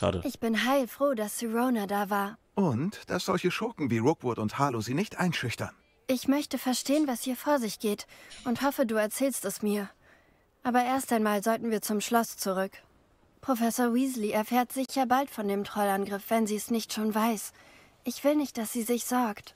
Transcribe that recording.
Schade. Ich bin heilfroh, dass Sirona da war. Und dass solche Schurken wie Rookwood und Harlow sie nicht einschüchtern. Ich möchte verstehen, was hier vor sich geht und hoffe, du erzählst es mir. Aber erst einmal sollten wir zum Schloss zurück. Professor Weasley erfährt sicher bald von dem Trollangriff, wenn sie es nicht schon weiß. Ich will nicht, dass sie sich sorgt.